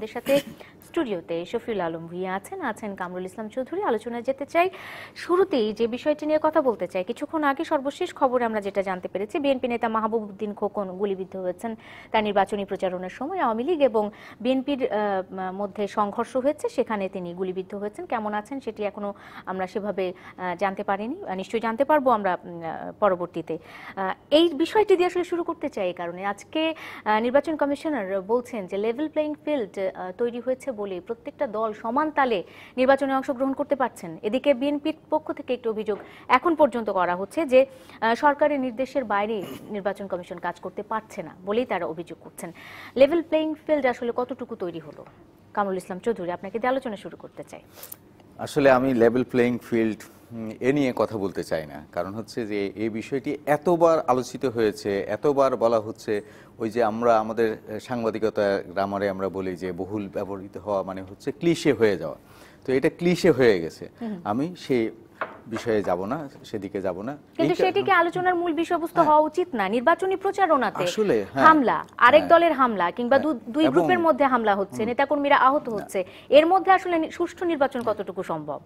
আমাদের সাথে স্টুডিওতে শফিউল আলম ভুইয়া আছেন আছেন কামরুল ইসলাম চৌধুরী আলোচনায় যেতে চাই শুরুতেই যে বিষয়টি নিয়ে কথা বলতে চাই কিছুক্ষণ আগে সর্বশেষ খবরে আমরা যেটা জানতে পেরেছি বিএনপি নেতা উদ্দিন খোকন গুলিবিদ্ধ হয়েছেন তার নির্বাচনী প্রচারণার সময় আওয়ামী লীগ এবং বিএনপির মধ্যে সংঘর্ষ হয়েছে সেখানে তিনি গুলিবিদ্ধ হয়েছেন কেমন আছেন সেটি এখনো আমরা সেভাবে জানতে পারিনি নিশ্চয়ই জানতে পারবো আমরা পরবর্তীতে এই বিষয়টি দিয়ে আসলে শুরু করতে চাই এই কারণে আজকে নির্বাচন কমিশনার বলছেন যে লেভেল প্লেইং ফিল্ড তৈরি হয়েছে বলে প্রত্যেকটা দল সমান তালে নির্বাচনে অংশগ্রহণ করতে পারছেন এদিকে বিএনপির পক্ষ থেকে একটি অভিযোগ এখন পর্যন্ত করা হচ্ছে যে সরকারের নির্দেশের বাইরে নির্বাচন কমিশন কাজ করতে পারছে না বলেই তারা অভিযোগ করছেন লেভেল প্লেইং ফিল্ড আসলে কতটুকু তৈরি হলো কামরুল ইসলাম চৌধুরী আপনাকে দিয়ে আলোচনা শুরু করতে চাই আসলে আমি লেভেল প্লেইং ফিল্ড এ নিয়ে কথা বলতে চাই না কারণ হচ্ছে যে এই বিষয়টি এতবার আলোচিত হয়েছে এতবার বলা হচ্ছে ওই যে আমরা আমাদের সাংবাদিকতা গ্রামারে আমরা বলি যে বহুল ব্যবহৃত হওয়া মানে হচ্ছে ক্লিশে হয়ে যাওয়া তো এটা ক্লিশে হয়ে গেছে আমি সেই বিষয়ে যাব না সেদিকে যাব না কিন্তু আলোচনার মূল বিষয়বস্তু হ্যাঁ। হওয়া উচিত না নির্বাচনী প্রচারণাতে আসলে হ্যাঁ। হামলা আরেক হ্যাঁ। দলের হামলা কিংবা দুই গ্রুপের মধ্যে হামলা হচ্ছে নেতাকর্মীরা আহত হচ্ছে এর মধ্যে আসলে সুষ্ঠু নির্বাচন কতটুকু সম্ভব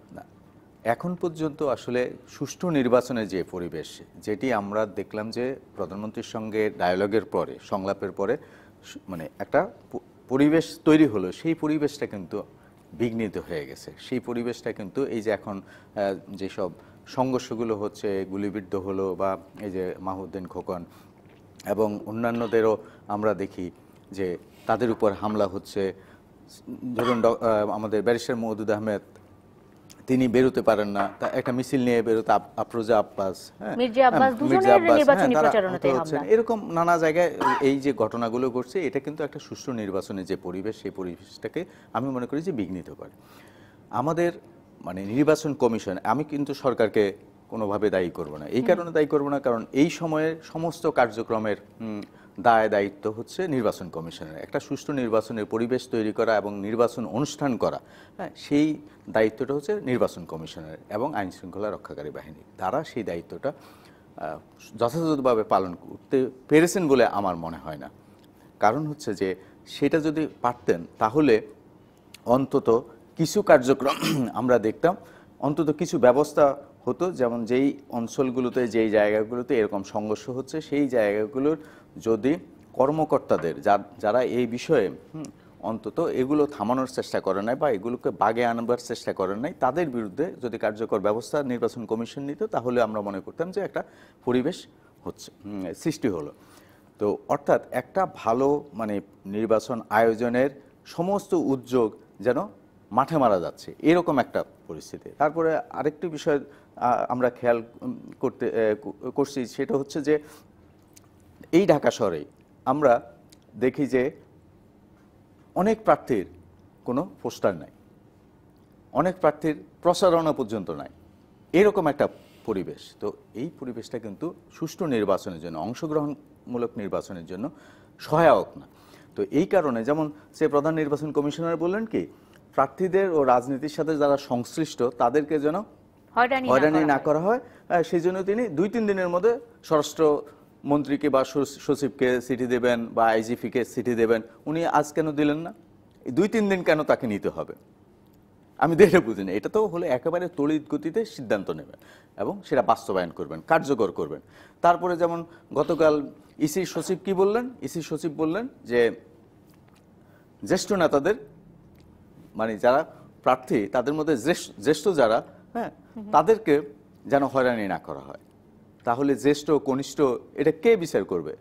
এখন পর্যন্ত আসলে সুষ্ঠু নির্বাচনের যে পরিবেশ যেটি আমরা দেখলাম যে প্রধানমন্ত্রীর সঙ্গে ডায়ালগের পরে সংলাপের পরে মানে একটা পরিবেশ তৈরি হলো সেই পরিবেশটা কিন্তু বিঘ্নিত হয়ে গেছে সেই পরিবেশটা কিন্তু এই যে এখন যেসব সংঘর্ষগুলো হচ্ছে গুলিবিদ্ধ হলো বা এই যে মাহুদ্দিন খোকন এবং অন্যান্যদেরও আমরা দেখি যে তাদের উপর হামলা হচ্ছে ধরুন আমাদের ব্যারিস্টার মহদুদ আহমেদ তিনি বেরোতে পারেন না একটা মিছিল নিয়ে বেরোতে আফরোজা আব্বাস হ্যাঁ? হ্যাঁ, হ্যাঁ, এরকম নানা জায়গায় এই যে ঘটনাগুলো ঘটছে এটা কিন্তু একটা সুষ্ঠু নির্বাচনের যে পরিবেশ সেই পরিবেশটাকে আমি মনে করি যে বিঘ্নিত করে আমাদের মানে নির্বাচন কমিশন আমি কিন্তু সরকারকে কোনোভাবে দায়ী করব না এই কারণে দায়ী করব না কারণ এই সময়ে সমস্ত কার্যক্রমের দায় দায়িত্ব হচ্ছে নির্বাচন কমিশনের একটা সুষ্ঠু নির্বাচনের পরিবেশ তৈরি করা এবং নির্বাচন অনুষ্ঠান করা হ্যাঁ সেই দায়িত্বটা হচ্ছে নির্বাচন কমিশনের এবং আইন শৃঙ্খলা রক্ষাকারী বাহিনী তারা সেই দায়িত্বটা যথাযথভাবে পালন করতে পেরেছেন বলে আমার মনে হয় না কারণ হচ্ছে যে সেটা যদি পারতেন তাহলে অন্তত কিছু কার্যক্রম আমরা দেখতাম অন্তত কিছু ব্যবস্থা হতো যেমন যেই অঞ্চলগুলোতে যেই জায়গাগুলোতে এরকম সংঘর্ষ হচ্ছে সেই জায়গাগুলোর যদি কর্মকর্তাদের যারা এই বিষয়ে অন্তত এগুলো থামানোর চেষ্টা করে নাই বা এগুলোকে বাগে আনবার চেষ্টা করে নাই তাদের বিরুদ্ধে যদি কার্যকর ব্যবস্থা নির্বাচন কমিশন নিত তাহলে আমরা মনে করতাম যে একটা পরিবেশ হচ্ছে সৃষ্টি হলো তো অর্থাৎ একটা ভালো মানে নির্বাচন আয়োজনের সমস্ত উদ্যোগ যেন মাঠে মারা যাচ্ছে এরকম একটা পরিস্থিতি তারপরে আরেকটি বিষয় আমরা খেয়াল করতে করছি সেটা হচ্ছে যে এই ঢাকা শহরে আমরা দেখি যে অনেক প্রার্থীর কোনো পোস্টার নাই অনেক প্রার্থীর প্রচারণা পর্যন্ত নাই এরকম একটা পরিবেশ তো এই পরিবেশটা কিন্তু সুষ্ঠু নির্বাচনের জন্য অংশগ্রহণমূলক নির্বাচনের জন্য সহায়ক না তো এই কারণে যেমন সে প্রধান নির্বাচন কমিশনার বললেন কি প্রার্থীদের ও রাজনীতির সাথে যারা সংশ্লিষ্ট তাদেরকে যেন হয়রানি না করা হয় সেই জন্য তিনি দুই তিন দিনের মধ্যে স্বরাষ্ট্র মন্ত্রীকে বা সচিবকে সিটি দেবেন বা আইজিপিকে সিটি দেবেন উনি আজ কেন দিলেন না দুই তিন দিন কেন তাকে নিতে হবে আমি দেখে বুঝি না এটা তো হলে একেবারে তড়িৎ গতিতে সিদ্ধান্ত নেবেন এবং সেটা বাস্তবায়ন করবেন কার্যকর করবেন তারপরে যেমন গতকাল ইসি সচিব কি বললেন ইসি সচিব বললেন যে জ্যেষ্ঠ নেতাদের মানে যারা প্রার্থী তাদের মধ্যে জ্যেষ্ঠ যারা হ্যাঁ তাদেরকে যেন হয়রানি না করা হয় তাহলে জ্যেষ্ঠ কনিষ্ঠ এটা কে বিচার করবে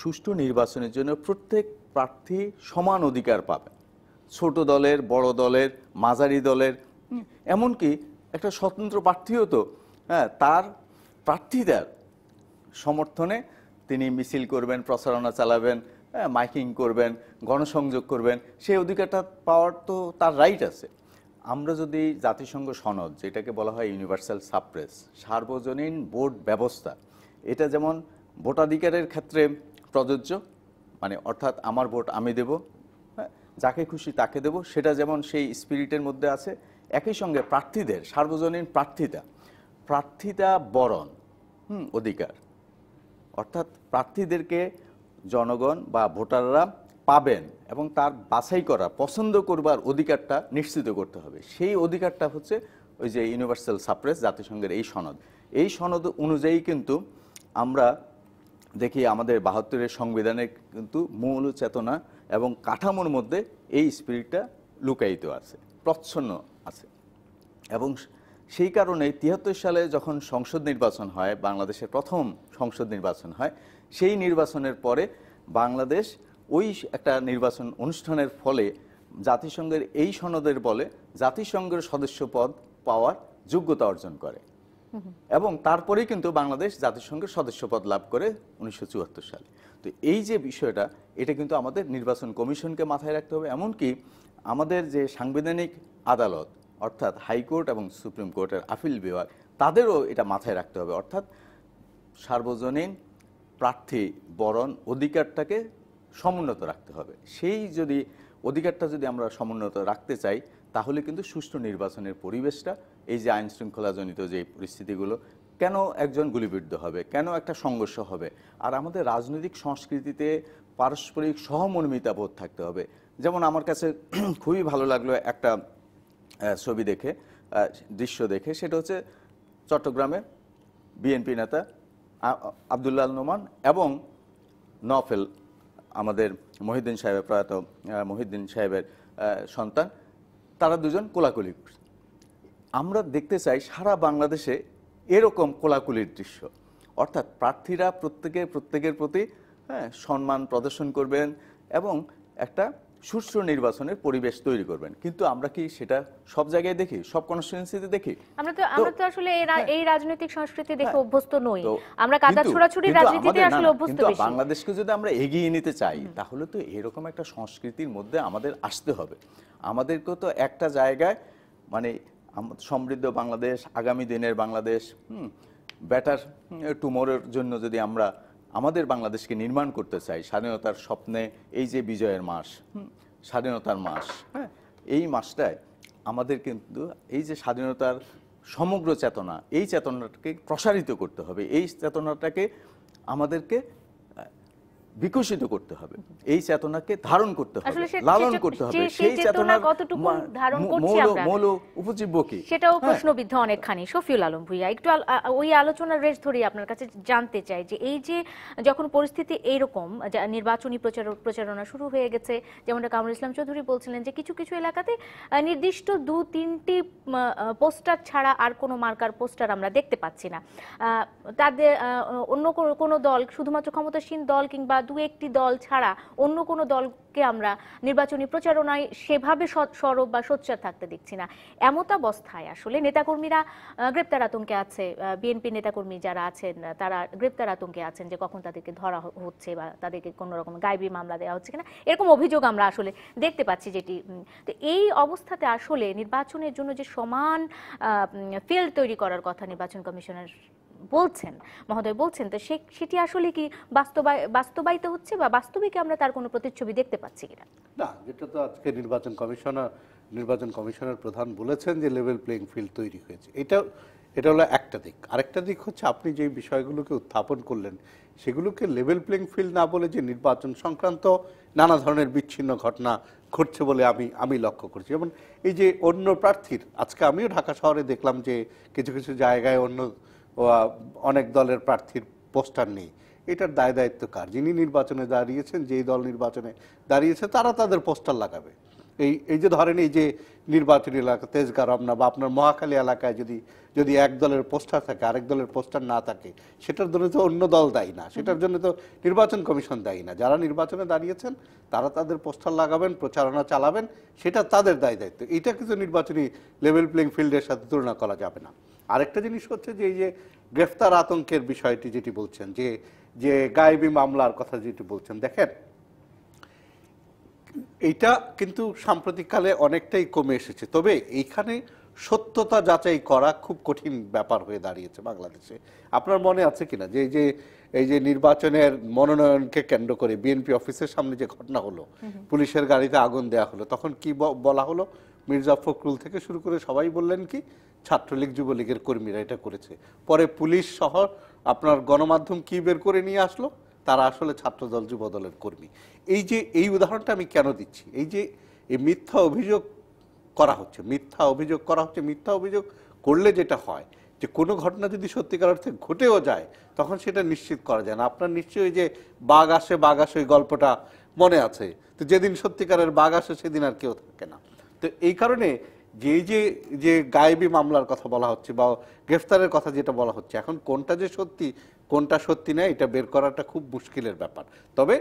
সুষ্ঠু নির্বাচনের জন্য প্রত্যেক প্রার্থী সমান অধিকার পাবে ছোট দলের বড় দলের মাঝারি দলের এমনকি একটা স্বতন্ত্র প্রার্থীও তো হ্যাঁ তার প্রার্থীদের সমর্থনে তিনি মিছিল করবেন প্রচারণা চালাবেন হ্যাঁ, মাইকিং করবেন গণসংযোগ করবেন সেই অধিকারটা পাওয়ার তো তার রাইট আছে আমরা যদি জাতিসংঘ সনদ যেটাকে বলা হয় ইউনিভার্সাল সাপ্রেস সার্বজনীন ভোট ব্যবস্থা এটা যেমন ভোটাধিকারের ক্ষেত্রে প্রযোজ্য মানে অর্থাৎ আমার ভোট আমি দেব হ্যাঁ, যাকে খুশি তাকে দেব সেটা যেমন সেই স্পিরিটের মধ্যে আছে একই সঙ্গে প্রার্থীদের সার্বজনীন প্রার্থিতা প্রার্থিতা বরণ হুম অধিকার অর্থাৎ প্রার্থীদেরকে জনগণ বা ভোটাররা পাবেন এবং তার বাছাই করা পছন্দ করবার অধিকারটা নিশ্চিত করতে হবে সেই অধিকারটা হচ্ছে ওই যে ইউনিভার্সাল সাপ্রেস জাতিসংঘের এই সনদ এই সনদ অনুযায়ী কিন্তু আমরা দেখি আমাদের বাহাত্তরের সংবিধানের কিন্তু মূল চেতনা এবং কাঠামোর মধ্যে এই স্পিরিটটা লুকায়িত আছে প্রচ্ছন্ন আছে এবং সেই কারণে তিয়াত্তর সালে যখন সংসদ নির্বাচন হয় বাংলাদেশের প্রথম সংসদ নির্বাচন হয় সেই নির্বাচনের পরে বাংলাদেশ ওই একটা নির্বাচন অনুষ্ঠানের ফলে জাতিসংঘের এই সনদের বলে জাতিসংঘের সদস্য পদ পাওয়ার যোগ্যতা অর্জন করে এবং তারপরেই কিন্তু বাংলাদেশ জাতিসংঘের সদস্যপদ লাভ করে উনিশশো সালে তো এই যে বিষয়টা এটা কিন্তু আমাদের নির্বাচন কমিশনকে মাথায় রাখতে হবে এমনকি আমাদের যে সাংবিধানিক আদালত অর্থাৎ হাইকোর্ট এবং সুপ্রিম কোর্টের আপিল বিভাগ তাদেরও এটা মাথায় রাখতে হবে অর্থাৎ সার্বজনীন প্রার্থী বরণ অধিকারটাকে সমুন্নত রাখতে হবে সেই যদি অধিকারটা যদি আমরা সমুন্নত রাখতে চাই তাহলে কিন্তু সুষ্ঠু নির্বাচনের পরিবেশটা এই যে আইন শৃঙ্খলাজনিত যে পরিস্থিতিগুলো কেন একজন গুলিবিদ্ধ হবে কেন একটা সংঘর্ষ হবে আর আমাদের রাজনৈতিক সংস্কৃতিতে পারস্পরিক সহমর্মিতা বোধ থাকতে হবে যেমন আমার কাছে খুবই ভালো লাগলো একটা ছবি দেখে দৃশ্য দেখে সেটা হচ্ছে চট্টগ্রামে বিএনপি নেতা আবদুল্লাহ নোমান এবং নফেল আমাদের মহিদ্দিন সাহেবের প্রয়াত মহিদ্দিন সাহেবের সন্তান তারা দুজন কোলাকুলি আমরা দেখতে চাই সারা বাংলাদেশে এরকম কোলাকুলির দৃশ্য অর্থাৎ প্রার্থীরা প্রত্যেকে প্রত্যেকের প্রতি হ্যাঁ সম্মান প্রদর্শন করবেন এবং একটা সুষ্ঠু নির্বাচনের পরিবেশ তৈরি করবেন কিন্তু আমরা কি সেটা সব জায়গায় দেখি সব কনস্টিটুয়েন্সিতে দেখি আমরা তো আমরা তো আসলে এই হ্যাঁ। রাজনৈতিক সংস্কৃতি দেখে হ্যাঁ। অভ্যস্ত নই আমরা কাদা ছোড়াছুড়ি রাজনীতিতে আসলে অভ্যস্ত বেশি বাংলাদেশকে যদি আমরা এগিয়ে নিতে চাই তাহলে তো এরকম একটা সংস্কৃতির মধ্যে আমাদের আসতে হবে আমাদেরকে তো একটা জায়গায় মানে সমৃদ্ধ বাংলাদেশ আগামী দিনের বাংলাদেশ হুম বেটার টুমোরের জন্য যদি আমরা আমাদের বাংলাদেশকে নির্মাণ করতে চাই স্বাধীনতার স্বপ্নে এই যে বিজয়ের মাস স্বাধীনতার মাস হ্যাঁ এই মাসটায় আমাদের কিন্তু এই যে স্বাধীনতার সমগ্র চেতনা এই চেতনাটাকে প্রসারিত করতে হবে এই চেতনাটাকে আমাদেরকে বিকশিত করতে হবে এই চেতনাকে ধারণ করতে হবে লালন করতে হবে সেই চেতনা কতটুকু ধারণ করছি আমরা মৌল উপজীব্য কি সেটাও হ্যাঁ। প্রশ্নবিদ্ধ অনেকখানি সফিউল আলম ভুইয়া একটু ওই আলোচনার রেশ ধরে আপনার কাছে জানতে চাই যে এই যে যখন পরিস্থিতি এইরকম নির্বাচনী প্রচার প্রচারণা শুরু হয়ে গেছে যেমনটা কামরুল ইসলাম চৌধুরী বলছিলেন যে কিছু কিছু এলাকাতে নির্দিষ্ট দু তিনটি পোস্টার ছাড়া আর কোনো মার্কার পোস্টার আমরা দেখতে পাচ্ছি না তাদের অন্য কোনো দল শুধুমাত্র ক্ষমতাসীন দল কিংবা দু একটি দল ছাড়া অন্য কোনো দলকে আমরা নির্বাচনী প্রচারণায় সেভাবে সরব বা সোচ্চার থাকতে দেখছি না এমতাবস্থায় আসলে নেতাকর্মীরা গ্রেপ্তার আতঙ্কে আছে বিএনপি নেতাকর্মী যারা আছেন তারা গ্রেপ্তার আতঙ্কে আছেন যে কখন তাদেরকে ধরা হচ্ছে বা তাদেরকে কোনো রকম গাইবি মামলা দেওয়া হচ্ছে কিনা এরকম অভিযোগ আমরা আসলে দেখতে পাচ্ছি যেটি তো এই অবস্থাতে আসলে নির্বাচনের জন্য যে সমান ফিল্ড তৈরি করার কথা নির্বাচন কমিশনের বলছেন মহোদয় বলছেন তো সেটি আসলে কি বাস্তবায় বাস্তবায়িত হচ্ছে বা বাস্তবিক আমরা তার কোনো প্রতিচ্ছবি দেখতে পাচ্ছি কিনা না যেটা তো আজকে নির্বাচন কমিশনার নির্বাচন কমিশনার প্রধান বলেছেন যে লেভেল প্লেইং ফিল্ড তৈরি হয়েছে এটা এটা হলো একটা দিক আরেকটা দিক হচ্ছে আপনি যে বিষয়গুলোকে উত্থাপন করলেন সেগুলোকে লেভেল প্লেইং ফিল্ড না বলে যে নির্বাচন সংক্রান্ত নানা ধরনের বিচ্ছিন্ন ঘটনা ঘটছে বলে আমি আমি লক্ষ্য করছি যেমন এই যে অন্য প্রার্থীর আজকে আমিও ঢাকা শহরে দেখলাম যে কিছু কিছু জায়গায় অন্য অনেক দলের প্রার্থীর পোস্টার নেই এটার দায় দায়িত্ব কার যিনি নির্বাচনে দাঁড়িয়েছেন যেই দল নির্বাচনে দাঁড়িয়েছে তারা তাদের পোস্টার লাগাবে এই এই যে ধরেন এই যে নির্বাচনী এলাকা তেজগা রমনা বা আপনার মহাকালী এলাকায় যদি যদি এক দলের পোস্টার থাকে আরেক দলের পোস্টার না থাকে সেটার জন্য তো অন্য দল দায়ী না সেটার জন্য তো নির্বাচন কমিশন দায়ী না যারা নির্বাচনে দাঁড়িয়েছেন তারা তাদের পোস্টার লাগাবেন প্রচারণা চালাবেন সেটা তাদের দায় দায়িত্ব এটা কিন্তু নির্বাচনী লেভেল প্লেইং ফিল্ডের সাথে তুলনা করা যাবে না আরেকটা জিনিস হচ্ছে যে এই যে গ্রেফতার আতঙ্কের বিষয়টি যেটি বলছেন যে যে গায়েবি মামলার কথা যেটি বলছেন দেখেন এটা কিন্তু সাম্প্রতিককালে অনেকটাই কমে এসেছে তবে এইখানে সত্যতা যাচাই করা খুব কঠিন ব্যাপার হয়ে দাঁড়িয়েছে বাংলাদেশে আপনার মনে আছে কিনা যে যে এই যে নির্বাচনের মনোনয়নকে কেন্দ্র করে বিএনপি অফিসের সামনে যে ঘটনা হলো পুলিশের গাড়িতে আগুন দেয়া হলো তখন কি বলা হলো মির্জা ফখরুল থেকে শুরু করে সবাই বললেন কি ছাত্রলীগ যুবলীগের কর্মীরা এটা করেছে পরে পুলিশ সহ আপনার গণমাধ্যম কি বের করে নিয়ে আসলো তারা আসলে ছাত্রদল যুবদলের কর্মী এই যে এই উদাহরণটা আমি কেন দিচ্ছি এই যে এই মিথ্যা অভিযোগ করা হচ্ছে মিথ্যা অভিযোগ করা হচ্ছে মিথ্যা অভিযোগ করলে যেটা হয় যে কোনো ঘটনা যদি সত্যিকার অর্থে ঘটেও যায় তখন সেটা নিশ্চিত করা যায় না আপনার নিশ্চয়ই যে বাঘ আসে বাঘ আসে ওই গল্পটা মনে আছে তো যেদিন সত্যিকারের বাঘ আসে সেদিন আর কেউ থাকে না তো এই কারণে যে যে যে গায়েবি মামলার কথা বলা হচ্ছে বা গ্রেফতারের কথা যেটা বলা হচ্ছে এখন কোনটা যে সত্যি কোনটা সত্যি না এটা বের করাটা খুব মুশকিলের ব্যাপার তবে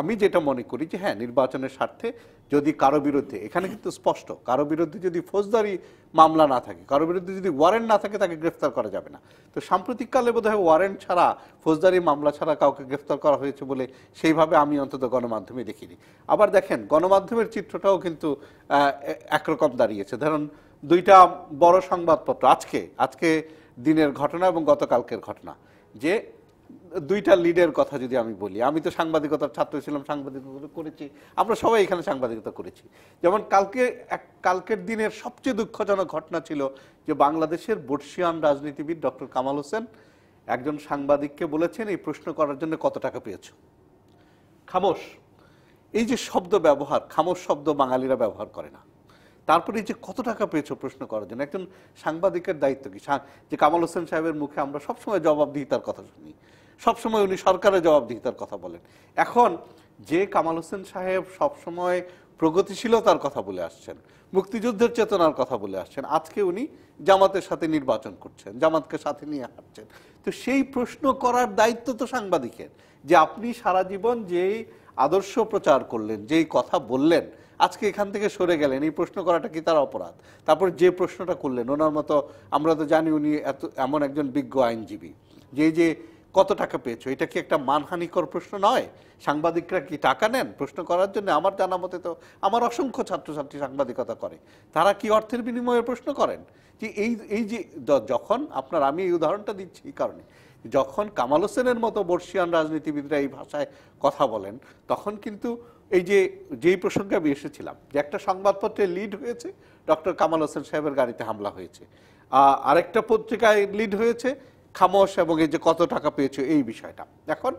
আমি যেটা মনে করি যে হ্যাঁ নির্বাচনের স্বার্থে যদি কারো বিরুদ্ধে এখানে কিন্তু স্পষ্ট কারো বিরুদ্ধে যদি ফৌজদারি মামলা না থাকে কারো বিরুদ্ধে যদি ওয়ারেন্ট না থাকে তাকে গ্রেফতার করা যাবে না তো সাম্প্রতিককালে বোধহয় ওয়ারেন্ট ছাড়া ফৌজদারি মামলা ছাড়া কাউকে গ্রেফতার করা হয়েছে বলে সেইভাবে আমি অন্তত গণমাধ্যমে দেখিনি আবার দেখেন গণমাধ্যমের চিত্রটাও কিন্তু একরকম দাঁড়িয়েছে ধরুন দুইটা বড় সংবাদপত্র আজকে আজকে দিনের ঘটনা এবং গতকালকের ঘটনা যে দুইটা লিডের কথা যদি আমি বলি আমি তো সাংবাদিকতার ছাত্র ছিলাম সাংবাদিকতা করেছি আমরা সবাই এখানে সাংবাদিকতা করেছি যেমন কালকে এক কালকের দিনের সবচেয়ে দুঃখজনক ঘটনা ছিল যে বাংলাদেশের বর্ষিয়ান রাজনীতিবিদ ডক্টর কামাল হোসেন একজন সাংবাদিককে বলেছেন এই প্রশ্ন করার জন্য কত টাকা পেয়েছ খামোশ এই যে শব্দ ব্যবহার খামোশ শব্দ বাঙালিরা ব্যবহার করে না তারপরে এই যে কত টাকা পেয়েছ প্রশ্ন করার জন্য একজন সাংবাদিকের দায়িত্ব কি যে কামাল হোসেন সাহেবের মুখে আমরা সবসময় জবাবদিহিতার কথা শুনি সবসময় উনি সরকারের জবাবদিহিতার কথা বলেন এখন যে কামাল হোসেন সাহেব সবসময় প্রগতিশীলতার কথা বলে আসছেন মুক্তিযুদ্ধের চেতনার কথা বলে আসছেন আজকে উনি জামাতের সাথে নির্বাচন করছেন জামাতকে সাথে নিয়ে হাঁটছেন তো সেই প্রশ্ন করার দায়িত্ব তো সাংবাদিকের যে আপনি সারা জীবন যেই আদর্শ প্রচার করলেন যেই কথা বললেন আজকে এখান থেকে সরে গেলেন এই প্রশ্ন করাটা কি তার অপরাধ তারপর যে প্রশ্নটা করলেন ওনার মতো আমরা তো জানি উনি এত এমন একজন বিজ্ঞ আইনজীবী যে যে কত টাকা পেয়েছো এটা কি একটা মানহানিকর প্রশ্ন নয় সাংবাদিকরা কি টাকা নেন প্রশ্ন করার জন্য আমার জানা মতে তো আমার অসংখ্য ছাত্রছাত্রী সাংবাদিকতা করে তারা কি অর্থের বিনিময়ে প্রশ্ন করেন যে এই এই যে যখন আপনার আমি এই উদাহরণটা দিচ্ছি এই কারণে যখন কামাল হোসেনের মতো বর্ষিয়ান রাজনীতিবিদরা এই ভাষায় কথা বলেন তখন কিন্তু এই যে যেই প্রসঙ্গে আমি এসেছিলাম যে একটা সংবাদপত্রে লিড হয়েছে ডক্টর কামাল হোসেন সাহেবের গাড়িতে হামলা হয়েছে আরেকটা পত্রিকায় লিড হয়েছে খামোশ এবং এই যে কত টাকা পেয়েছে এই বিষয়টা এখন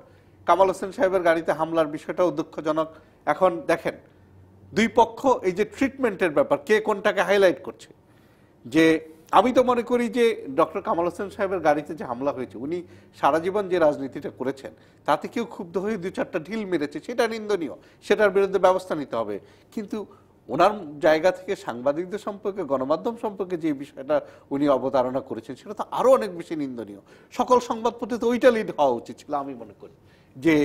কামাল হোসেন সাহেবের গাড়িতে হামলার বিষয়টাও দুঃখজনক এখন দেখেন দুই পক্ষ এই যে ট্রিটমেন্টের ব্যাপার কে কোনটাকে হাইলাইট করছে যে আমি তো মনে করি যে ডক্টর কামাল হোসেন সাহেবের গাড়িতে যে হামলা হয়েছে উনি সারা জীবন যে রাজনীতিটা করেছেন তাতে কেউ ক্ষুব্ধ হয়ে দু চারটা ঢিল মেরেছে সেটা নিন্দনীয় সেটার বিরুদ্ধে ব্যবস্থা নিতে হবে কিন্তু ওনার জায়গা থেকে সাংবাদিকদের সম্পর্কে গণমাধ্যম সম্পর্কে যে বিষয়টা উনি অবতারণা করেছেন সেটা তো আরও অনেক বেশি নিন্দনীয় সকল সংবাদপত্রে তো ওইটা লিড হওয়া উচিত ছিল আমি মনে করি যে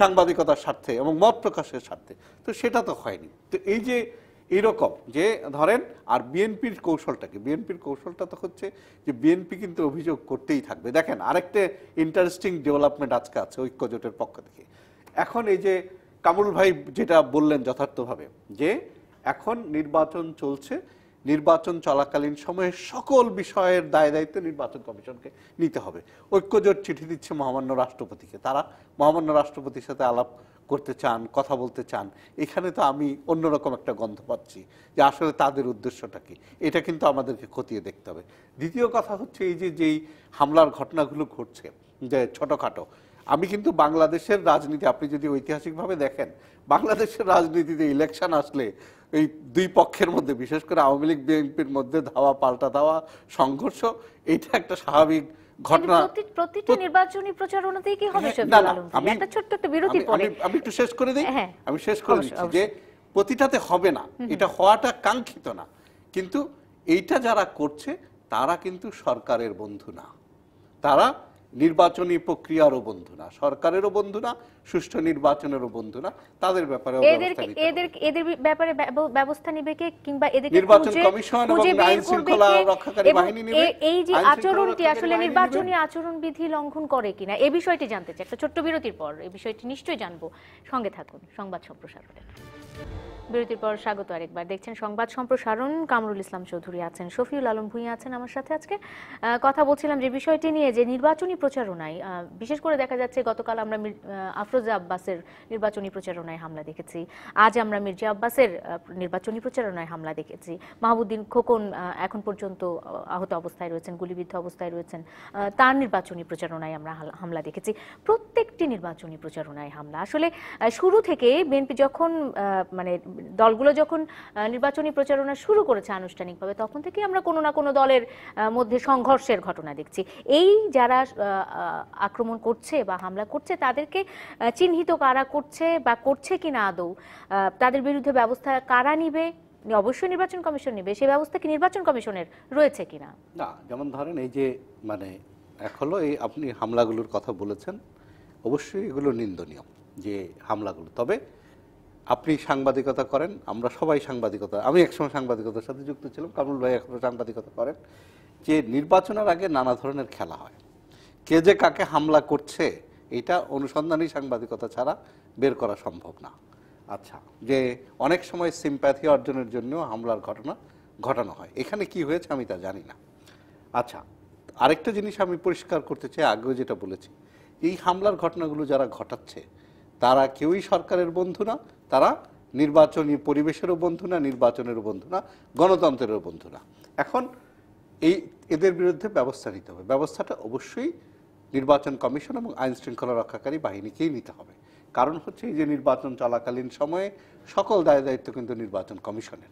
সাংবাদিকতার স্বার্থে এবং মত প্রকাশের স্বার্থে তো সেটা তো হয়নি তো এই যে এরকম যে ধরেন আর বিএনপির কৌশলটাকে বিএনপির কৌশলটা তো হচ্ছে যে বিএনপি কিন্তু অভিযোগ করতেই থাকবে দেখেন আরেকটা ইন্টারেস্টিং ডেভেলপমেন্ট আজকে আছে ঐক্যজোটের পক্ষ থেকে এখন এই যে কামরুল ভাই যেটা বললেন যথার্থভাবে যে এখন নির্বাচন চলছে নির্বাচন চলাকালীন সময়ে সকল বিষয়ের দায় দায়িত্ব নির্বাচন কমিশনকে নিতে হবে ঐক্যজোট চিঠি দিচ্ছে মহামান্য রাষ্ট্রপতিকে তারা মহামান্য রাষ্ট্রপতির সাথে আলাপ করতে চান কথা বলতে চান এখানে তো আমি অন্যরকম একটা গন্ধ পাচ্ছি যে আসলে তাদের উদ্দেশ্যটা কি এটা কিন্তু আমাদেরকে খতিয়ে দেখতে হবে দ্বিতীয় কথা হচ্ছে এই যে যেই হামলার ঘটনাগুলো ঘটছে যে ছোটোখাটো আমি কিন্তু বাংলাদেশের রাজনীতি আপনি যদি ঐতিহাসিকভাবে দেখেন বাংলাদেশের রাজনীতিতে ইলেকশন আসলে এই দুই পক্ষের মধ্যে বিশেষ করে আওয়ামী লীগ বিএনপির মধ্যে ধাওয়া পাল্টা ধাওয়া সংঘর্ষ এটা একটা স্বাভাবিক ঘটনা মানে প্রতিটা নির্বাচনী প্রচারণাতেই কি হবে হ্যাঁ, আমি একটা ছোট্ট একটা বিরতি আমি একটু শেষ করে দিই হ্যাঁ, হ্যাঁ, আমি শেষ করে দিচ্ছি যে প্রতিটাতে হবে না এটা হওয়াটা কাঙ্ক্ষিত না কিন্তু এইটা যারা করছে তারা কিন্তু সরকারের বন্ধু না তারা নির্বাচনী প্রক্রিয়ারও বন্ধু না সরকারেরও বন্ধু না সুষ্ঠু নির্বাচনেরও বন্ধু না তাদের ব্যাপারে এদের এদের ব্যাপারে ব্যবস্থা নিবে কে কিংবা এদের নির্বাচন কমিশন এবং আইন শৃঙ্খলা রক্ষাকারী বাহিনী নিবে এই যে আচরণটি আসলে নির্বাচনী আচরণ বিধি লঙ্ঘন করে কিনা এই বিষয়টি জানতে চাই একটা ছোট্ট বিরতির পর এই বিষয়টি নিশ্চয়ই জানবো সঙ্গে থাকুন সংবাদ সম্প্রসারণে বিরতির পর স্বাগত আরেকবার দেখছেন সংবাদ সম্প্রসারণ কামরুল ইসলাম চৌধুরী আছেন শফিউল আলম ভূঁইয়া আছেন আমার সাথে আজকে কথা বলছিলাম যে বিষয়টি নিয়ে যে নির্বাচনী প্রচারণায় বিশেষ করে দেখা যাচ্ছে গতকাল আমরা আফরোজা আব্বাসের নির্বাচনী প্রচারণায় হামলা দেখেছি আজ আমরা মির্জা আব্বাসের নির্বাচনী প্রচারণায় হামলা দেখেছি মাহবুদ্দিন খোকন এখন পর্যন্ত আহত অবস্থায় রয়েছেন গুলিবিদ্ধ অবস্থায় রয়েছেন তার নির্বাচনী প্রচারণায় আমরা হামলা দেখেছি প্রত্যেকটি নির্বাচনী প্রচারণায় হামলা আসলে শুরু থেকে বিএনপি যখন মানে দলগুলো যখন নির্বাচনী প্রচারণা শুরু করেছে আনুষ্ঠানিকভাবে তখন থেকে আমরা কোনো না কোনো দলের মধ্যে সংঘর্ষের ঘটনা দেখছি এই যারা আক্রমণ করছে বা হামলা করছে তাদেরকে চিহ্নিত কারা করছে বা করছে কি না আদৌ তাদের বিরুদ্ধে ব্যবস্থা কারা নিবে অবশ্যই নির্বাচন কমিশন নিবে সে ব্যবস্থা কি নির্বাচন কমিশনের রয়েছে কিনা না যেমন ধরেন এই যে মানে এখনো এই আপনি হামলাগুলোর কথা বলেছেন অবশ্যই এগুলো নিন্দনীয় যে হামলাগুলো তবে আপনি সাংবাদিকতা করেন আমরা সবাই সাংবাদিকতা আমি একসময় সাংবাদিকতার সাথে যুক্ত ছিলাম কামরুল ভাই এখনও সাংবাদিকতা করেন যে নির্বাচনের আগে নানা ধরনের খেলা হয় কে যে কাকে হামলা করছে এটা অনুসন্ধানী সাংবাদিকতা ছাড়া বের করা সম্ভব না আচ্ছা যে অনেক সময় সিম্প্যাথি অর্জনের জন্য হামলার ঘটনা ঘটানো হয় এখানে কি হয়েছে আমি তা জানি না আচ্ছা আরেকটা জিনিস আমি পরিষ্কার করতে চাই আগেও যেটা বলেছি এই হামলার ঘটনাগুলো যারা ঘটাচ্ছে তারা কেউই সরকারের বন্ধু না তারা নির্বাচনী পরিবেশেরও বন্ধু না নির্বাচনেরও বন্ধু না গণতন্ত্রেরও বন্ধু না এখন এই এদের বিরুদ্ধে ব্যবস্থা নিতে হবে ব্যবস্থাটা অবশ্যই নির্বাচন কমিশন এবং আইন শৃঙ্খলা রক্ষাকারী বাহিনীকেই নিতে হবে কারণ হচ্ছে এই যে নির্বাচন চলাকালীন সময়ে সকল দায় দায়িত্ব কিন্তু নির্বাচন কমিশনের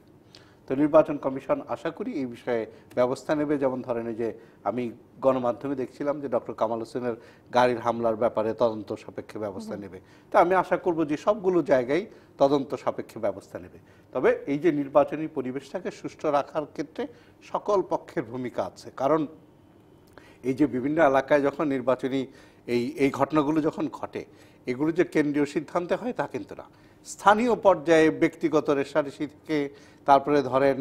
তো নির্বাচন কমিশন আশা করি এই বিষয়ে ব্যবস্থা নেবে যেমন ধরেন যে আমি গণমাধ্যমে দেখছিলাম যে ডক্টর কামাল হোসেনের গাড়ির হামলার ব্যাপারে তদন্ত সাপেক্ষে ব্যবস্থা নেবে তো আমি আশা করব যে সবগুলো জায়গায় তদন্ত সাপেক্ষে ব্যবস্থা নেবে তবে এই যে নির্বাচনী পরিবেশটাকে সুষ্ঠু রাখার ক্ষেত্রে সকল পক্ষের ভূমিকা আছে কারণ এই যে বিভিন্ন এলাকায় যখন নির্বাচনী এই এই ঘটনাগুলো যখন ঘটে এগুলো যে কেন্দ্রীয় সিদ্ধান্তে হয় তা কিন্তু না স্থানীয় পর্যায়ে ব্যক্তিগত রেশারেশি থেকে তারপরে ধরেন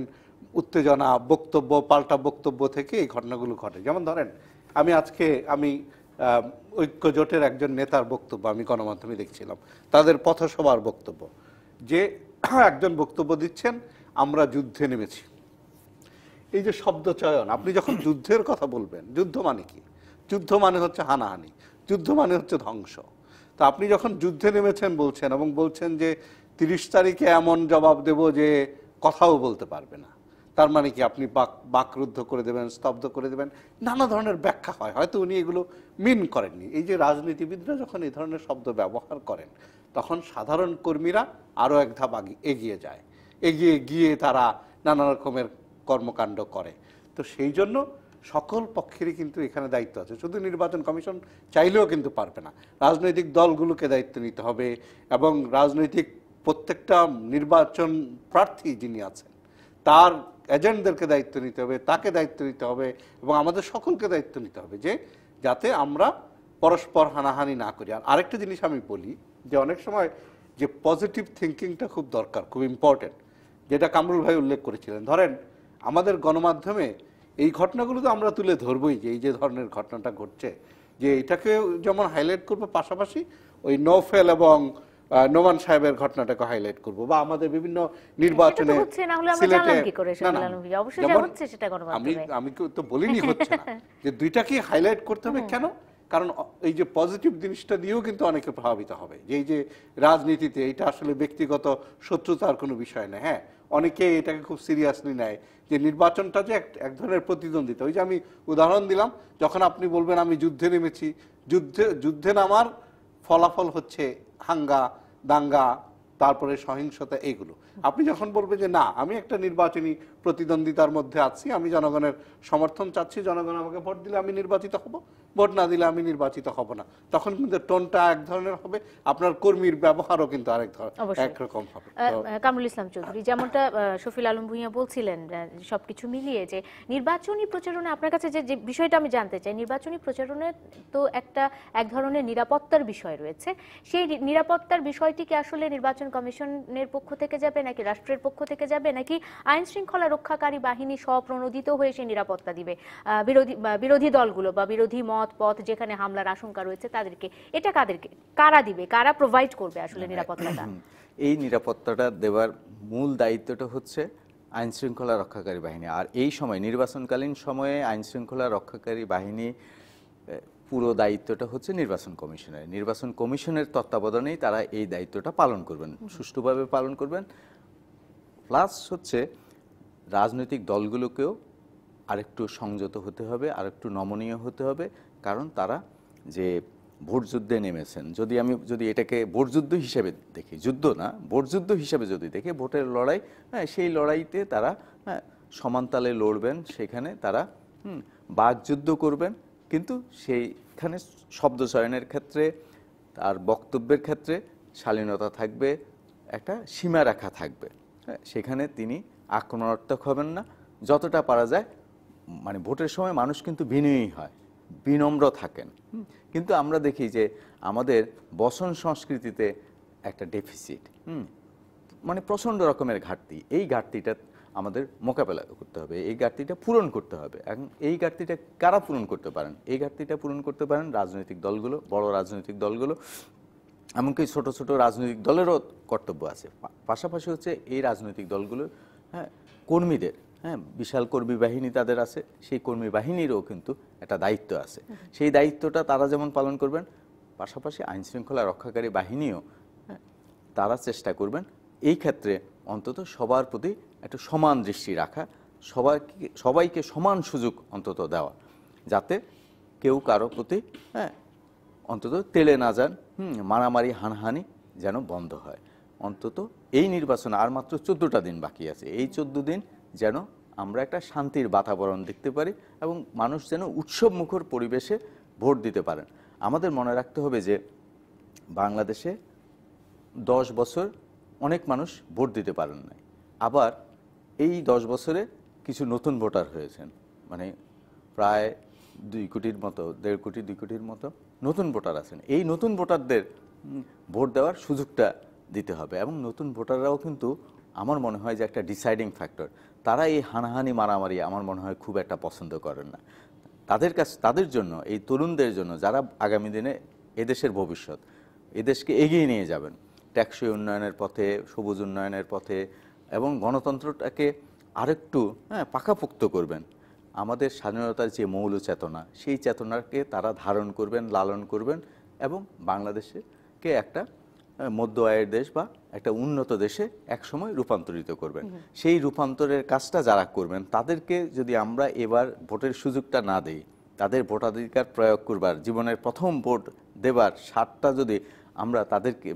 উত্তেজনা বক্তব্য পাল্টা বক্তব্য থেকে এই ঘটনাগুলো ঘটে যেমন ধরেন আমি আজকে আমি ঐক্যজোটের একজন নেতার বক্তব্য আমি গণমাধ্যমে দেখছিলাম তাদের পথসভার বক্তব্য যে একজন বক্তব্য দিচ্ছেন আমরা যুদ্ধে নেমেছি এই যে শব্দ চয়ন আপনি যখন যুদ্ধের কথা বলবেন যুদ্ধ মানে কি যুদ্ধ মানে হচ্ছে হানাহানি যুদ্ধ মানে হচ্ছে ধ্বংস তো আপনি যখন যুদ্ধে নেমেছেন বলছেন এবং বলছেন যে তিরিশ তারিখে এমন জবাব দেব যে কথাও বলতে পারবে না তার মানে কি আপনি বাক বাকরুদ্ধ করে দেবেন স্তব্ধ করে দেবেন নানা ধরনের ব্যাখ্যা হয় হয়তো উনি এগুলো মিন করেননি এই যে রাজনীতিবিদরা যখন এই ধরনের শব্দ ব্যবহার করেন তখন সাধারণ কর্মীরা আরও এক ধাপ এগিয়ে যায় এগিয়ে গিয়ে তারা নানা রকমের কর্মকাণ্ড করে তো সেই জন্য সকল পক্ষেরই কিন্তু এখানে দায়িত্ব আছে শুধু নির্বাচন কমিশন চাইলেও কিন্তু পারবে না রাজনৈতিক দলগুলোকে দায়িত্ব নিতে হবে এবং রাজনৈতিক প্রত্যেকটা নির্বাচন প্রার্থী যিনি আছেন তার এজেন্টদেরকে দায়িত্ব নিতে হবে তাকে দায়িত্ব নিতে হবে এবং আমাদের সকলকে দায়িত্ব নিতে হবে যে যাতে আমরা পরস্পর হানাহানি না করি আর আরেকটা জিনিস আমি বলি যে অনেক সময় যে পজিটিভ থিঙ্কিংটা খুব দরকার খুব ইম্পর্টেন্ট যেটা কামরুল ভাই উল্লেখ করেছিলেন ধরেন আমাদের গণমাধ্যমে এই ঘটনাগুলো তো আমরা তুলে ধরবই যে এই যে ধরনের ঘটনাটা ঘটছে যে এটাকে যেমন হাইলাইট করব পাশাপাশি ওই নৌফেল এবং নোমান সাহেবের ঘটনাটাকে হাইলাইট করব বা আমাদের বিভিন্ন হ্যাঁ, নির্বাচনে আমি আমি তো বলিনি হচ্ছে না যে দুইটাকে হাইলাইট করতে হবে কেন কারণ এই যে পজিটিভ জিনিসটা দিয়েও কিন্তু অনেকে প্রভাবিত হবে যে এই যে রাজনীতিতে এটা আসলে ব্যক্তিগত শত্রুতার কোনো বিষয় না হ্যাঁ অনেকে এটাকে খুব সিরিয়াসলি নেয় যে নির্বাচনটা যে এক ধরনের প্রতিদ্বন্দ্বিতা ওই যে আমি উদাহরণ দিলাম যখন আপনি বলবেন আমি যুদ্ধে নেমেছি যুদ্ধে যুদ্ধে নামার ফলাফল হচ্ছে হাঙ্গা দাঙ্গা তারপরে সহিংসতা এইগুলো আপনি যখন বলবেন যে না আমি একটা নির্বাচনী প্রতিদ্বন্দ্বিতার মধ্যে আছি আমি জনগণের সমর্থন চাচ্ছি জনগণ আমাকে ভোট দিলে আমি নির্বাচিত হব ভোট না দিলে আমি নির্বাচিত হব না তখন কিন্তু টোনটা এক ধরনের হবে আপনার কর্মীর ব্যবহারও কিন্তু আরেক ধরনের একরকম হবে কামরুল ইসলাম চৌধুরী যেমনটা শফিল আলম ভূঁইয়া বলছিলেন সবকিছু মিলিয়ে যে নির্বাচনী প্রচারণা আপনার কাছে যে বিষয়টা আমি জানতে চাই নির্বাচনী প্রচারণে তো একটা এক ধরনের নিরাপত্তার বিষয় রয়েছে সেই নিরাপত্তার বিষয়টিকে আসলে নির্বাচন কমিশনের পক্ষ থেকে যাবে নাকি রাষ্ট্রের পক্ষ থেকে যাবে নাকি আইন শৃঙ্খলা রক্ষাকারী বাহিনী স্বপ্রণোদিত হয়ে সেই নিরাপত্তা দিবে বিরোধী বিরোধী দলগুলো বা বিরোধী মত মত পথ যেখানে হামলার আশঙ্কা রয়েছে তাদেরকে এটা কাদেরকে কারা দিবে কারা প্রোভাইড করবে আসলে হ্যাঁ, নিরাপত্তাটা হ্যাঁ, হ্যাঁ। এই নিরাপত্তাটা দেওয়ার মূল দায়িত্বটা হচ্ছে আইন শৃঙ্খলা রক্ষাকারী বাহিনী আর এই সময় নির্বাচনকালীন সময়ে আইন শৃঙ্খলা রক্ষাকারী বাহিনী পুরো দায়িত্বটা হচ্ছে নির্বাচন কমিশনের নির্বাচন কমিশনের তত্ত্বাবধানেই তারা এই দায়িত্বটা পালন করবেন সুষ্ঠুভাবে পালন করবেন প্লাস হচ্ছে রাজনৈতিক দলগুলোকেও আরেকটু সংযত হতে হবে আরেকটু নমনীয় হতে হবে কারণ তারা যে ভোট যুদ্ধে নেমেছেন যদি আমি যদি এটাকে যুদ্ধ হিসেবে দেখি যুদ্ধ না যুদ্ধ হিসেবে যদি দেখি ভোটের লড়াই হ্যাঁ সেই লড়াইতে তারা হ্যাঁ সমানতালে লড়বেন সেখানে তারা হুম যুদ্ধ করবেন কিন্তু সেইখানে শব্দ চয়নের ক্ষেত্রে তার বক্তব্যের ক্ষেত্রে শালীনতা থাকবে একটা সীমা রাখা থাকবে হ্যাঁ, সেখানে তিনি আক্রমণাত্মক হবেন না যতটা পারা যায় মানে ভোটের সময় মানুষ কিন্তু বিনয়ী হয় বিনম্র থাকেন কিন্তু আমরা দেখি যে আমাদের বসন সংস্কৃতিতে একটা ডেফিসিট মানে প্রচণ্ড রকমের ঘাটতি এই ঘাটতিটা আমাদের মোকাবেলা করতে হবে এই ঘাটতিটা পূরণ করতে হবে এখন এই ঘাটতিটা কারা পূরণ করতে পারেন এই ঘাটতিটা পূরণ করতে পারেন রাজনৈতিক দলগুলো বড় রাজনৈতিক দলগুলো এমনকি ছোট ছোট রাজনৈতিক দলেরও কর্তব্য আছে পাশাপাশি হচ্ছে এই রাজনৈতিক দলগুলো হ্যাঁ কর্মীদের হ্যাঁ বিশাল কর্মী বাহিনী তাদের আছে সেই কর্মী বাহিনীরও কিন্তু একটা দায়িত্ব আছে সেই দায়িত্বটা তারা যেমন পালন করবেন পাশাপাশি আইন শৃঙ্খলা রক্ষাকারী বাহিনীও হ্যাঁ, তারা চেষ্টা করবেন এই ক্ষেত্রে অন্তত সবার প্রতি একটা সমান দৃষ্টি রাখা সবাইকে সবাইকে সমান সুযোগ অন্তত দেওয়া যাতে কেউ কারো প্রতি হ্যাঁ অন্তত তেলে না যান মারামারি হানহানি যেন বন্ধ হয় অন্তত এই নির্বাচন আর মাত্র চোদ্দোটা দিন বাকি আছে এই চোদ্দো দিন যেন আমরা একটা শান্তির বাতাবরণ দেখতে পারি এবং মানুষ যেন উৎসব মুখর পরিবেশে ভোট দিতে পারেন আমাদের মনে রাখতে হবে যে বাংলাদেশে দশ বছর অনেক মানুষ ভোট দিতে পারেন নাই আবার এই দশ বছরে কিছু নতুন ভোটার হয়েছেন মানে প্রায় দুই কোটির মতো দেড় কোটি দুই কোটির মতো নতুন ভোটার আছেন এই নতুন ভোটারদের ভোট দেওয়ার সুযোগটা দিতে হবে এবং নতুন ভোটাররাও কিন্তু আমার মনে হয় যে একটা ডিসাইডিং ফ্যাক্টর তারা এই হানাহানি মারামারি আমার মনে হয় খুব একটা পছন্দ করেন না তাদের কাছ তাদের জন্য এই তরুণদের জন্য যারা আগামী দিনে এদেশের ভবিষ্যৎ এদেশকে এগিয়ে নিয়ে যাবেন ট্যাক্সই উন্নয়নের পথে সবুজ উন্নয়নের পথে এবং গণতন্ত্রটাকে আরেকটু হ্যাঁ পাকাপোক্ত করবেন আমাদের স্বাধীনতার যে মৌল চেতনা সেই চেতনাকে তারা ধারণ করবেন লালন করবেন এবং বাংলাদেশকে একটা হ্যাঁ, মধ্য আয়ের দেশ বা একটা উন্নত দেশে একসময় রূপান্তরিত করবেন সেই রূপান্তরের কাজটা যারা করবেন তাদেরকে যদি আমরা এবার ভোটের সুযোগটা না দিই তাদের ভোটাধিকার প্রয়োগ করবার জীবনের প্রথম ভোট দেবার সারটা যদি আমরা তাদেরকে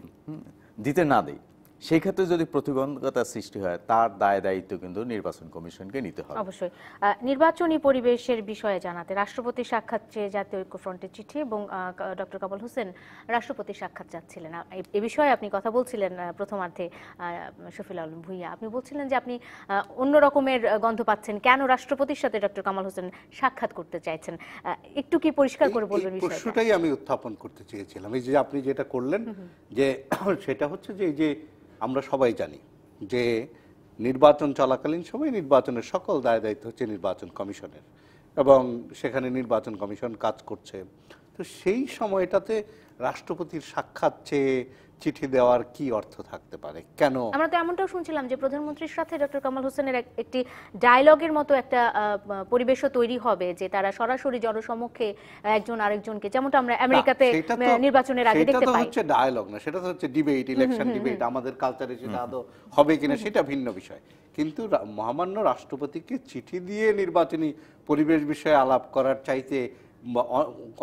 দিতে না দিই সেই ক্ষেত্রে যদি প্রতিবন্ধকতা সৃষ্টি হয় তার দায় দায়িত্ব কিন্তু নির্বাচন কমিশনকে নিতে হবে অবশ্যই নির্বাচনী পরিবেশের বিষয়ে জানাতে রাষ্ট্রপতি সাক্ষাৎ চেয়ে জাতীয় ঐক্যফ্রন্টের চিঠি এবং ডক্টর কামাল হোসেন রাষ্ট্রপতি সাক্ষাৎ চাচ্ছিলেন এ বিষয়ে আপনি কথা বলছিলেন প্রথমার্ধে শফিল আলম ভুইয়া আপনি বলছিলেন যে আপনি অন্য রকমের গন্ধ পাচ্ছেন কেন রাষ্ট্রপতির সাথে ডক্টর কামাল হোসেন সাক্ষাৎ করতে চাইছেন একটু কি পরিষ্কার করে বলবেন বিষয়টাই আমি উত্থাপন করতে চেয়েছিলাম এই যে আপনি যেটা করলেন যে সেটা হচ্ছে যে এই যে আমরা সবাই জানি যে নির্বাচন চলাকালীন সময় নির্বাচনের সকল দায় দায়িত্ব হচ্ছে নির্বাচন কমিশনের এবং সেখানে নির্বাচন কমিশন কাজ করছে তো সেই সময়টাতে রাষ্ট্রপতির সাক্ষাৎ চেয়ে চিঠি দেওয়ার কি অর্থ থাকতে পারে কেন আমরা তো এমনটাও শুনছিলাম যে প্রধানমন্ত্রীর সাথে ডক্টর কামাল হোসেনের একটি ডায়লগের মতো একটা পরিবেশও তৈরি হবে যে তারা সরাসরি জনসমক্ষে একজন আরেকজনকে যেমনটা আমরা আমেরিকাতে নির্বাচনের আগে দেখতে পাই সেটা তো হচ্ছে ডায়লগ না সেটা তো হচ্ছে ডিবেট ইলেকশন ডিবেট আমাদের কালচারে সেটা আদৌ হবে কিনা সেটা ভিন্ন বিষয় কিন্তু মহামান্য রাষ্ট্রপতিকে চিঠি দিয়ে নির্বাচনী পরিবেশ বিষয়ে আলাপ করার চাইতে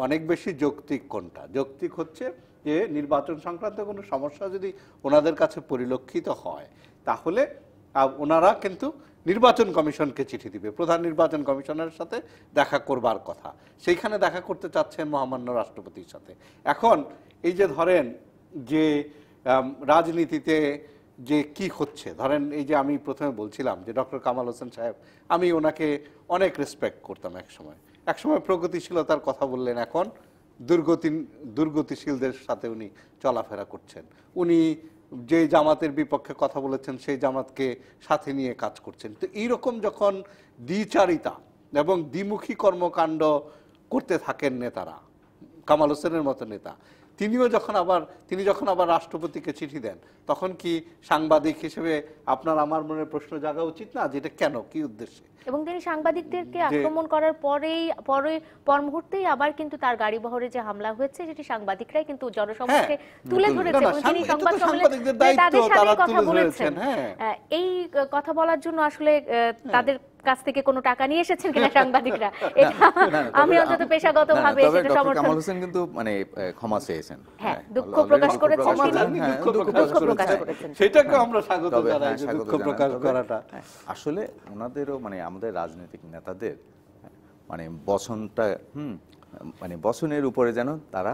অনেক বেশি যৌক্তিক কোনটা যৌক্তিক হচ্ছে যে নির্বাচন সংক্রান্ত কোনো সমস্যা যদি ওনাদের কাছে পরিলক্ষিত হয় তাহলে ওনারা কিন্তু নির্বাচন কমিশনকে চিঠি দিবে প্রধান নির্বাচন কমিশনের সাথে দেখা করবার কথা সেইখানে দেখা করতে চাচ্ছেন মহামান্য রাষ্ট্রপতির সাথে এখন এই যে ধরেন যে রাজনীতিতে যে কি হচ্ছে ধরেন এই যে আমি প্রথমে বলছিলাম যে ডক্টর কামাল হোসেন সাহেব আমি ওনাকে অনেক রেসপেক্ট করতাম এক সময় এক সময় প্রগতিশীলতার কথা বললেন এখন দুর্গতি দুর্গতিশীলদের সাথে উনি চলাফেরা করছেন উনি যে জামাতের বিপক্ষে কথা বলেছেন সেই জামাতকে সাথে নিয়ে কাজ করছেন তো এইরকম যখন দ্বিচারিতা এবং দ্বিমুখী কর্মকাণ্ড করতে থাকেন নেতারা কামাল হোসেনের মতো নেতা তিনিও যখন আবার তিনি যখন আবার রাষ্ট্রপতিকে চিঠি দেন তখন কি সাংবাদিক হিসেবে আপনার আমার মনে প্রশ্ন জাগা উচিত না যেটা কেন কি উদ্দেশ্যে এবং তিনি সাংবাদিকদেরকে আক্রমণ করার পরেই পরে পর মুহূর্তেই আবার কিন্তু তার গাড়ি বহরে যে হামলা হয়েছে যেটি সাংবাদিকরাই কিন্তু জনসমক্ষে হ্যাঁ, তুলে ধরেছে এবং তিনি সংবাদ সম্মেলনে তাদের সাথে কথা বলেছেন হ্যাঁ। এই কথা বলার জন্য আসলে হ্যাঁ। তাদের কাছ থেকে কোনো টাকা নিয়ে এসেছেন কিনা সাংবাদিকরা আমি অন্তত পেশাগতভাবে সেটা সমর্থন কামাল হোসেন কিন্তু মানে ক্ষমা চেয়েছেন হ্যাঁ দুঃখ প্রকাশ করেছেন দুঃখ প্রকাশ করেছেন সেটাকে আমরা স্বাগত জানাই দুঃখ প্রকাশ করাটা আসলে ওনাদেরও মানে আমাদের রাজনৈতিক নেতাদের মানে বসনটা হুম মানে বসনের উপরে যেন তারা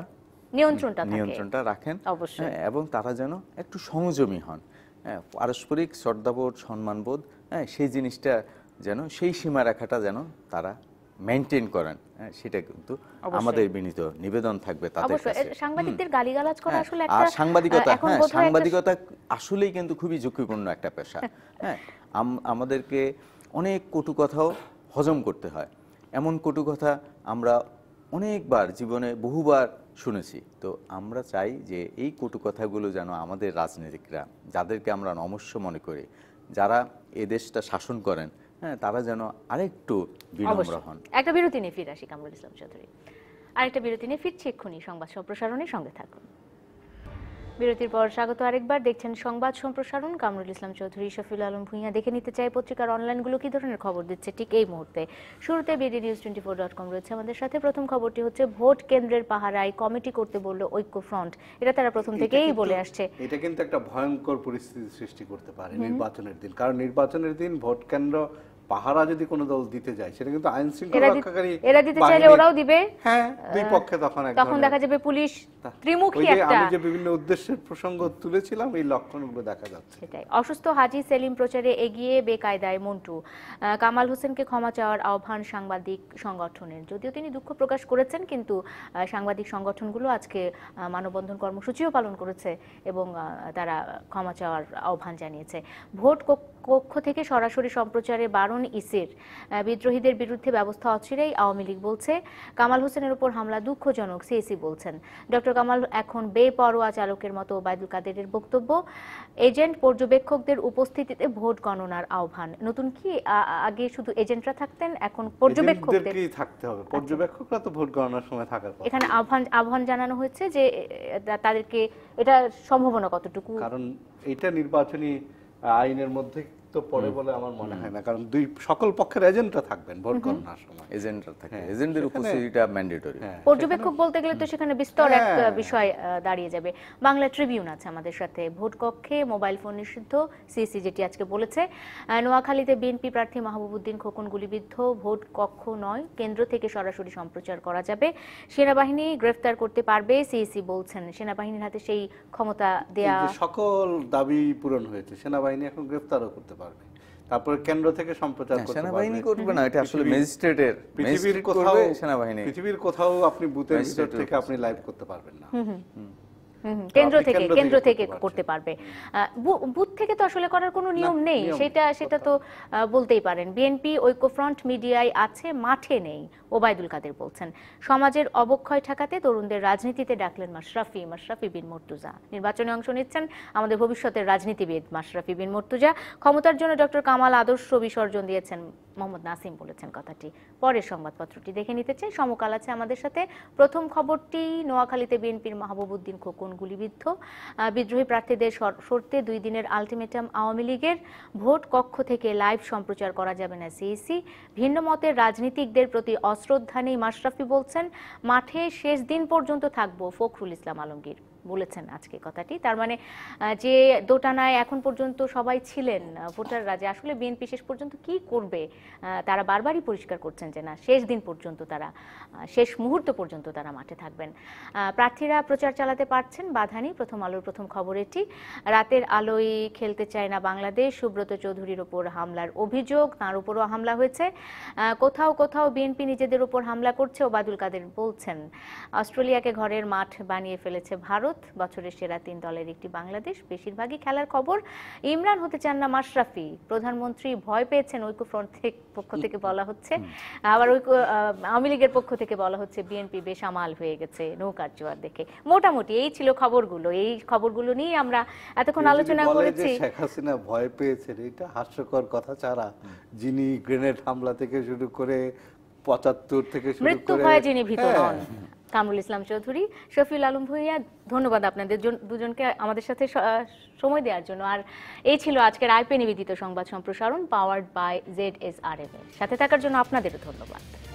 নিয়ন্ত্রণটা নিয়ন্ত্রণটা রাখেন অবশ্যই হ্যাঁ, এবং তারা যেন একটু সংযমী হন হ্যাঁ, পারস্পরিক শ্রদ্ধাবোধ সম্মানবোধ হ্যাঁ সেই জিনিসটা যেন সেই সীমারেখাটা যেন তারা মেনটেন করেন হ্যাঁ, সেটা কিন্তু আমাদের বিনীত নিবেদন থাকবে তাদের কাছে সাংবাদিকদের গালিগালাজ করা আসলে একটা আর সাংবাদিকতা হ্যাঁ সাংবাদিকতা আসলেই কিন্তু খুবই ঝুঁকিপূর্ণ একটা পেশা হ্যাঁ আমাদেরকে অনেক কটু কথাও হজম করতে হয় এমন কটু কথা আমরা অনেকবার জীবনে বহুবার শুনেছি তো আমরা চাই যে এই কটু কথাগুলো যেন আমাদের রাজনীতিকরা যাদেরকে আমরা নমস্য মনে করি যারা এ দেশটা শাসন করেন হ্যাঁ তারা যেন আরেকটু বিনম্র হন একটা বিরতি নিয়ে ফিরে আসি কামরুল ইসলাম চৌধুরী আরেকটা বিরতি নিয়ে ফিরছি এক্ষুনি সংবাদ সম্প্রসারণের সঙ্গে থাকুন বিরতির পর স্বাগত আরেকবার দেখছেন সংবাদ সম্প্রসারণ কামরুল ইসলাম চৌধুরী শফিল আলম ভূঁইয়া দেখে নিতে চাই পত্রিকার অনলাইনগুলো কি ধরনের খবর দিচ্ছে ঠিক এই মুহূর্তে শুরুতে BD news twenty four dot com রয়েছে আমাদের সাথে প্রথম খবরটি হচ্ছে ভোট কেন্দ্রের পাহারায় কমিটি করতে বলল ঐক্য ফ্রন্ট এটা তারা প্রথম থেকেই বলে আসছে এটা কিন্তু একটা ভয়ঙ্কর পরিস্থিতি সৃষ্টি করতে পারে নির্বাচনের দিন কারণ নির্বাচনের দিন ভোট কেন্দ্র পাহারা যদি কোনো দল দিতে যায় সেটা কিন্তু আইন শৃঙ্খলা রক্ষাকারী এরা দিতে চাইলে ওরাও দিবে হ্যাঁ দুই পক্ষে তখন তখন দেখা যাবে পুলিশ ত্রিমুখী একটা আমি যে বিভিন্ন উদ্দেশ্যের প্রসঙ্গ তুলেছিলাম এই লক্ষণগুলো দেখা যাচ্ছে সেটাই অসুস্থ হাজি সেলিম প্রচারে এগিয়ে বেকায়দায় মন্টু কামাল হোসেনকে ক্ষমা চাওয়ার আহ্বান সাংবাদিক সংগঠনের যদিও তিনি দুঃখ প্রকাশ করেছেন কিন্তু সাংবাদিক সংগঠনগুলো আজকে মানববন্ধন কর্মসূচিও পালন করেছে এবং তারা ক্ষমা চাওয়ার আহ্বান জানিয়েছে ভোট কক্ষ থেকে সরাসরি সম্প্রচারে বারণ ইসির বিদ্রোহীদের বিরুদ্ধে ব্যবস্থা অচিরেই আওয়ামী লীগ বলছে কামাল হোসেনের উপর হামলা দুঃখজনক সিএসি বলছেন ডক্টর কামাল এখন বেপরোয়া চালকের মতো ওবায়দুল কাদেরের বক্তব্য এজেন্ট পর্যবেক্ষকদের উপস্থিতিতে ভোট গণনার আহ্বান নতুন কি আগে শুধু এজেন্টরা থাকতেন এখন পর্যবেক্ষকদের থাকতে হবে আচ্ছা। পর্যবেক্ষকরা তো ভোট গণনার সময় থাকার এখানে আহ্বান আহ্বান জানানো হয়েছে যে তাদেরকে এটা সম্ভাবনা কতটুকু কারণ এটা নির্বাচনী আইনের মধ্যে তো পড়ে বলে আমার মনে হয় না কারণ দুই সকল পক্ষের এজেন্টরা থাকবেন ভোট গণনার সময় এজেন্টরা থাকে হ্যাঁ, এজেন্টদের উপস্থিতিটা ম্যান্ডেটরি পর্যবেক্ষক বলতে গেলে তো সেখানে বিস্তর এক হ্যাঁ। বিষয় দাঁড়িয়ে যাবে বাংলা ট্রিবিউন আছে আমাদের সাথে ভোট কক্ষে মোবাইল ফোন নিষিদ্ধ সিসি যেটি আজকে বলেছে নোয়াখালীতে বিএনপি প্রার্থী মাহবুবউদ্দিন খোকন গুলিবিদ্ধ ভোট কক্ষ নয় কেন্দ্র থেকে সরাসরি সম্প্রচার করা যাবে সেনাবাহিনী গ্রেফতার করতে পারবে সিএসি বলছেন সেনাবাহিনীর হাতে সেই ক্ষমতা দেয়া সকল দাবি পূরণ হয়েছে সেনাবাহিনী এখন গ্রেফতারও করতে পারবে পারবে তারপরে কেন্দ্র থেকে সম্প্রচার করতে সেনাবাহিনী করবে না এটা আসলে ম্যাজিস্ট্রেটের পৃথিবীর কোথাও সেনাবাহিনী পৃথিবীর কোথাও আপনি বুথের ভিতর থেকে আপনি লাইভ করতে পারবেন না কেন্দ্র থেকে কেন্দ্র থেকে করতে পারবে বুথ থেকে তো আসলে করার কোনো নিয়ম নেই সেটা সেটা তো বলতেই পারেন বিএনপি ঐক্যফ্রন্ট মিডিয়ায় আছে মাঠে নেই ওবায়দুল কাদের বলছেন সমাজের অবক্ষয় ঠেকাতে তরুণদের রাজনীতিতে ডাকলেন মাশরাফি মাশরাফি বিন মর্তুজা নির্বাচনে অংশ নিচ্ছেন আমাদের ভবিষ্যতের রাজনীতিবিদ মাশরাফি বিন মর্তুজা ক্ষমতার জন্য ডক্টর কামাল আদর্শ বিসর্জন দিয়েছেন মোহাম্মদ নাসিম বলেছেন কথাটি পরে সংবাদপত্রটি দেখে নিতে চাই সমকাল আছে আমাদের সাথে প্রথম খবরটি নোয়াখালীতে বিএনপির মাহবুব উদ্দিন খোকন গুলিবিদ্ধ বিদ্রোহী প্রার্থীদের শর্তে দুই দিনের আলটিমেটাম আওয়ামী লীগের ভোট কক্ষ থেকে লাইভ সম্প্রচার করা যাবে না সিইসি ভিন্ন মতের রাজনীতিকদের প্রতি অশ্রদ্ধা নেই মাশরাফি বলছেন মাঠে শেষ দিন পর্যন্ত থাকব ফখরুল ইসলাম আলমগীর বলেছেন আজকে কথাটি তার মানে যে দোটানায় এখন পর্যন্ত সবাই ছিলেন ভোটাররা যে আসলে বিএনপি শেষ পর্যন্ত কি করবে তারা বারবারই পরিষ্কার করছেন যে না শেষ দিন পর্যন্ত তারা শেষ মুহূর্ত পর্যন্ত তারা মাঠে থাকবেন প্রার্থীরা প্রচার চালাতে পারছেন বাধা নেই প্রথম আলোর প্রথম খবর এটি রাতের আলোয় খেলতে চায় না বাংলাদেশ সুব্রত চৌধুরীর ওপর হামলার অভিযোগ তার উপরও হামলা হয়েছে কোথাও কোথাও বিএনপি নিজেদের উপর হামলা করছে ওবাদুল কাদের বলছেন অস্ট্রেলিয়াকে ঘরের মাঠ বানিয়ে ফেলেছে ভারত ভারত বছরের সেরা তিন দলের একটি বাংলাদেশ বেশিরভাগই খেলার খবর ইমরান হতে চান না মাশরাফি প্রধানমন্ত্রী ভয় পেয়েছেন ঐক্যফ্রন্ট পক্ষ থেকে বলা হচ্ছে আবার ঐক্য আওয়ামী লীগের পক্ষ থেকে বলা হচ্ছে বিএনপি বেশ আমাল হয়ে গেছে নৌকার জোয়ার দেখে মোটামুটি এই ছিল খবরগুলো এই খবরগুলো নিয়ে আমরা এতক্ষণ আলোচনা করেছি শেখ হাসিনা ভয় পেয়েছেন এটা হাস্যকর কথা ছাড়া যিনি গ্রেনেড হামলা থেকে শুরু করে পঁচাত্তর থেকে শুরু করে মৃত্যু হয় যিনি ভীত হ্যাঁ। কামরুল ইসলাম চৌধুরী শফিউল আলম ভুইয়া ধন্যবাদ আপনাদের দুজনকে আমাদের সাথে সময় দেওয়ার জন্য আর এই ছিল আজকের আইপি নিবেদিত সংবাদ সম্প্রসারণ powered by Z S R M সাথে থাকার জন্য আপনাদেরও ধন্যবাদ